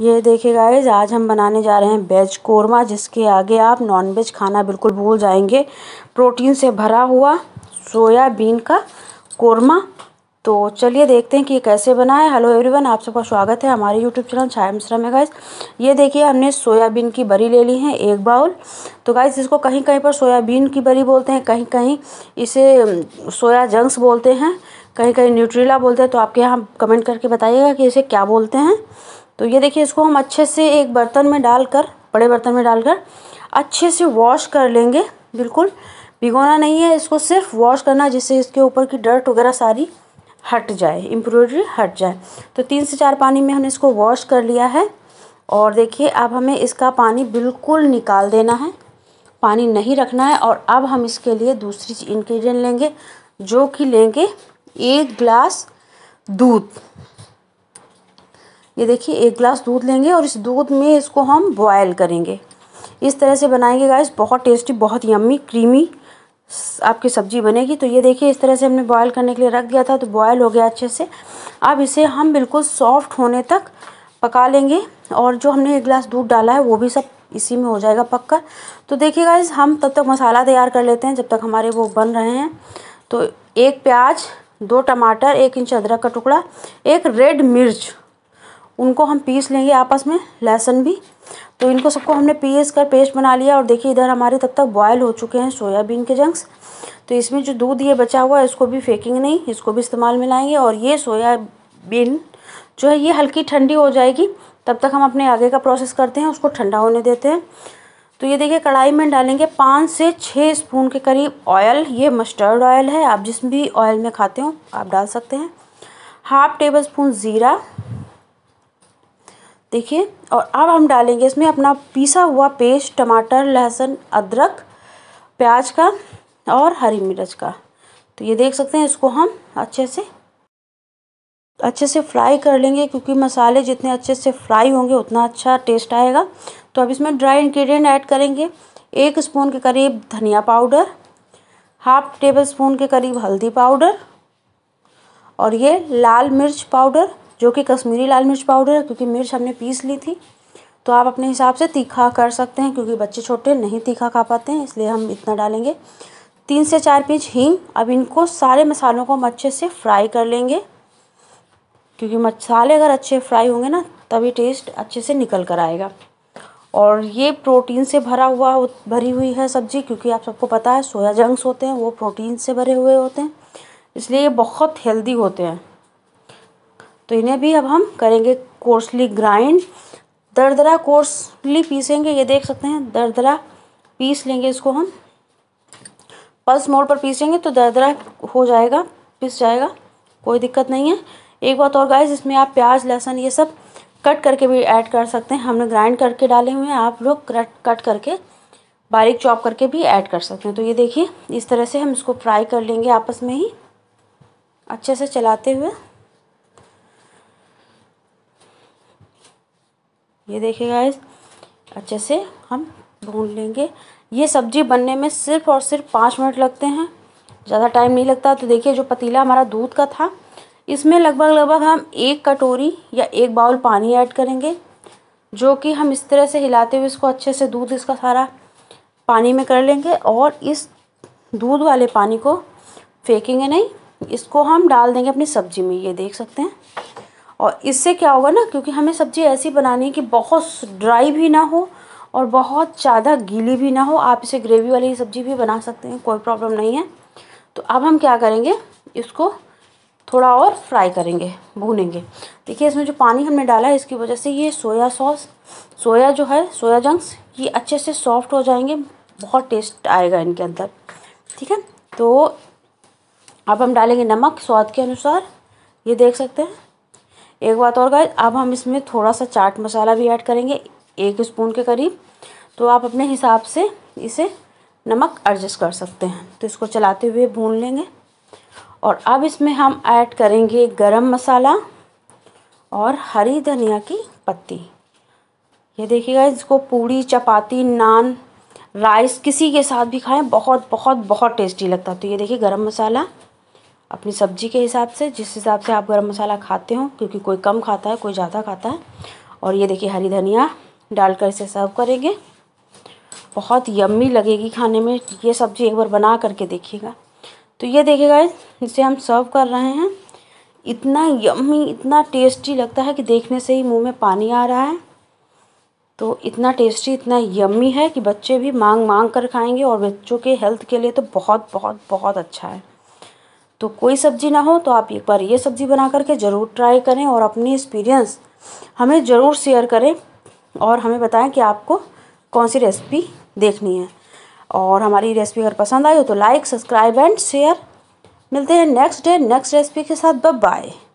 ये देखिए गाइज आज हम बनाने जा रहे हैं वेज कोरमा जिसके आगे आप नॉन वेज खाना बिल्कुल भूल जाएंगे प्रोटीन से भरा हुआ सोयाबीन का कोरमा तो चलिए देखते हैं कि ये कैसे बना है हेलो एवरीवन आप सबका स्वागत है हमारे यूट्यूब चैनल छाया मिश्रा में गाइज़ ये देखिए हमने सोयाबीन की बरी ले ली है एक बाउल तो गाइज इसको कहीं कहीं पर सोयाबीन की बरी बोलते हैं कहीं कहीं इसे सोया जंक्स बोलते हैं कहीं कहीं न्यूट्रीला बोलते हैं तो आपके यहाँ कमेंट करके बताइएगा कि इसे क्या बोलते हैं तो ये देखिए इसको हम अच्छे से एक बर्तन में डालकर बड़े बर्तन में डालकर अच्छे से वॉश कर लेंगे बिल्कुल भिगोना नहीं है इसको सिर्फ वॉश करना जिससे इसके ऊपर की डर्ट वगैरह सारी हट जाए एम्ब्रॉयडरी हट जाए तो तीन से चार पानी में हमने इसको वॉश कर लिया है और देखिए अब हमें इसका पानी बिल्कुल निकाल देना है पानी नहीं रखना है और अब हम इसके लिए दूसरी इंग्रेडिएंट लेंगे जो कि लेंगे एक ग्लास दूध ये देखिए एक गिलास दूध लेंगे और इस दूध में इसको हम बॉयल करेंगे इस तरह से बनाएंगे गाइस बहुत टेस्टी बहुत यम्मी क्रीमी आपकी सब्ज़ी बनेगी तो ये देखिए इस तरह से हमने बॉयल करने के लिए रख दिया था तो बॉयल हो गया अच्छे से अब इसे हम बिल्कुल सॉफ्ट होने तक पका लेंगे और जो हमने एक गिलास दूध डाला है वो भी सब इसी में हो जाएगा पककर तो देखिए गाइस हम तब तक मसाला तैयार कर लेते हैं जब तक हमारे वो बन रहे हैं तो एक प्याज दो टमाटर एक इंच अदरक का टुकड़ा एक रेड मिर्च उनको हम पीस लेंगे आपस में लहसुन भी तो इनको सबको हमने पीस कर पेस्ट बना लिया और देखिए इधर हमारे तब तक बॉयल हो चुके हैं सोयाबीन के जंक्स तो इसमें जो दूध ये बचा हुआ है इसको भी फेंकेंगे नहीं इसको भी इस्तेमाल में लाएंगे और ये सोयाबीन जो है ये हल्की ठंडी हो जाएगी तब तक हम अपने आगे का प्रोसेस करते हैं उसको ठंडा होने देते हैं तो ये देखिए कढ़ाई में डालेंगे पाँच से छः स्पून के करीब ऑयल ये मस्टर्ड ऑयल है आप जिस भी ऑयल में खाते हो आप डाल सकते हैं हाफ टेबल स्पून ज़ीरा देखिए और अब हम डालेंगे इसमें अपना पीसा हुआ पेस्ट टमाटर लहसुन अदरक प्याज का और हरी मिर्च का तो ये देख सकते हैं इसको हम अच्छे से अच्छे से फ्राई कर लेंगे क्योंकि मसाले जितने अच्छे से फ्राई होंगे उतना अच्छा टेस्ट आएगा तो अब इसमें ड्राई इन्ग्रीडियंट ऐड करेंगे एक स्पून के करीब धनिया पाउडर हाफ टेबल स्पून के करीब हल्दी पाउडर और ये लाल मिर्च पाउडर जो कि कश्मीरी लाल मिर्च पाउडर है क्योंकि मिर्च हमने पीस ली थी तो आप अपने हिसाब से तीखा कर सकते हैं क्योंकि बच्चे छोटे नहीं तीखा खा पाते हैं इसलिए हम इतना डालेंगे तीन से चार पीच हींग अब इनको सारे मसालों को हम अच्छे से फ्राई कर लेंगे क्योंकि मसाले अगर अच्छे फ्राई होंगे ना तभी टेस्ट अच्छे से निकल कर आएगा और ये प्रोटीन से भरा हुआ भरी हुई है सब्ज़ी क्योंकि आप सबको पता है सोया जंक्स होते हैं वो प्रोटीन से भरे हुए होते हैं इसलिए ये बहुत हेल्दी होते हैं तो इन्हें भी अब हम करेंगे कोर्सली ग्राइंड दरदरा कोर्सली पीसेंगे ये देख सकते हैं दरदरा पीस लेंगे इसको हम पल्स मोड पर पीसेंगे तो दरदरा हो जाएगा पिस जाएगा कोई दिक्कत नहीं है एक बात और गाइज इसमें आप प्याज लहसुन ये सब कट करके भी ऐड कर सकते हैं हमने ग्राइंड करके डाले हुए हैं आप लोग कट कट करके बारीक चॉप करके भी ऐड कर सकते हैं तो ये देखिए इस तरह से हम इसको फ्राई कर लेंगे आपस में ही अच्छे से चलाते हुए ये देखिए गाइस अच्छे से हम भून लेंगे ये सब्ज़ी बनने में सिर्फ़ और सिर्फ पाँच मिनट लगते हैं ज़्यादा टाइम नहीं लगता तो देखिए जो पतीला हमारा दूध का था इसमें लगभग लगभग हम एक कटोरी या एक बाउल पानी ऐड करेंगे जो कि हम इस तरह से हिलाते हुए इसको अच्छे से दूध इसका सारा पानी में कर लेंगे और इस दूध वाले पानी को फेंकेंगे नहीं इसको हम डाल देंगे अपनी सब्ज़ी में ये देख सकते हैं और इससे क्या होगा ना क्योंकि हमें सब्ज़ी ऐसी बनानी है कि बहुत ड्राई भी ना हो और बहुत ज़्यादा गीली भी ना हो आप इसे ग्रेवी वाली सब्ज़ी भी बना सकते हैं कोई प्रॉब्लम नहीं है तो अब हम क्या करेंगे इसको थोड़ा और फ्राई करेंगे भूनेंगे देखिए इसमें जो पानी हमने डाला है इसकी वजह से ये सोया सॉस सोया जो है सोया जंक्स ये अच्छे से सॉफ्ट हो जाएंगे बहुत टेस्ट आएगा इनके अंदर ठीक है तो अब हम डालेंगे नमक स्वाद के अनुसार ये देख सकते हैं एक बात और गाइज अब हम इसमें थोड़ा सा चाट मसाला भी ऐड करेंगे एक स्पून के करीब तो आप अपने हिसाब से इसे नमक एडजस्ट कर सकते हैं तो इसको चलाते हुए भून लेंगे और अब इसमें हम ऐड करेंगे गरम मसाला और हरी धनिया की पत्ती ये देखिएगा इसको पूड़ी चपाती नान राइस किसी के साथ भी खाएं बहुत बहुत बहुत टेस्टी लगता है तो ये देखिए गरम मसाला अपनी सब्ज़ी के हिसाब से जिस हिसाब से आप गरम मसाला खाते हो क्योंकि कोई कम खाता है कोई ज़्यादा खाता है और ये देखिए हरी धनिया डालकर इसे सर्व करेंगे बहुत यम्मी लगेगी खाने में ये सब्ज़ी एक बार बना करके देखिएगा तो ये देखिएगा इसे हम सर्व कर रहे हैं इतना यम्मी इतना टेस्टी लगता है कि देखने से ही मुँह में पानी आ रहा है तो इतना टेस्टी इतना यम्मी है कि बच्चे भी मांग मांग कर खाएंगे और बच्चों के हेल्थ के लिए तो बहुत बहुत बहुत अच्छा है तो कोई सब्ज़ी ना हो तो आप एक बार ये सब्ज़ी बना करके ज़रूर ट्राई करें और अपनी एक्सपीरियंस हमें ज़रूर शेयर करें और हमें बताएं कि आपको कौन सी रेसिपी देखनी है और हमारी रेसिपी अगर पसंद आई हो तो लाइक सब्सक्राइब एंड शेयर मिलते हैं नेक्स्ट डे नेक्स्ट रेसिपी के साथ बब बाय